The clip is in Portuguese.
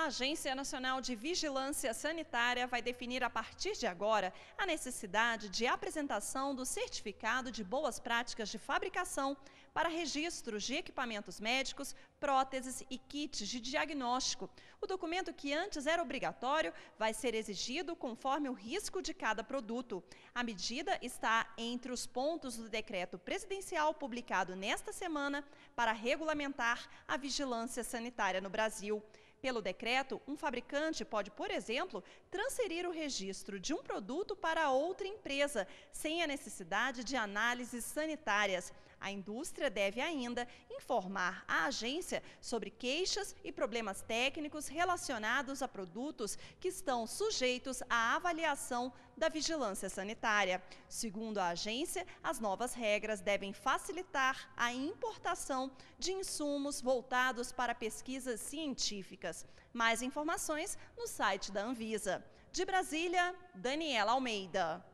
a Agência Nacional de Vigilância Sanitária vai definir a partir de agora a necessidade de apresentação do certificado de boas práticas de fabricação para registros de equipamentos médicos, próteses e kits de diagnóstico. O documento que antes era obrigatório vai ser exigido conforme o risco de cada produto. A medida está entre os pontos do decreto presidencial publicado nesta semana para regulamentar a vigilância sanitária no Brasil. Pelo decreto, um fabricante pode, por exemplo, transferir o registro de um produto para outra empresa, sem a necessidade de análises sanitárias. A indústria deve ainda informar a agência sobre queixas e problemas técnicos relacionados a produtos que estão sujeitos à avaliação da vigilância sanitária. Segundo a agência, as novas regras devem facilitar a importação de insumos voltados para pesquisas científicas. Mais informações no site da Anvisa. De Brasília, Daniela Almeida.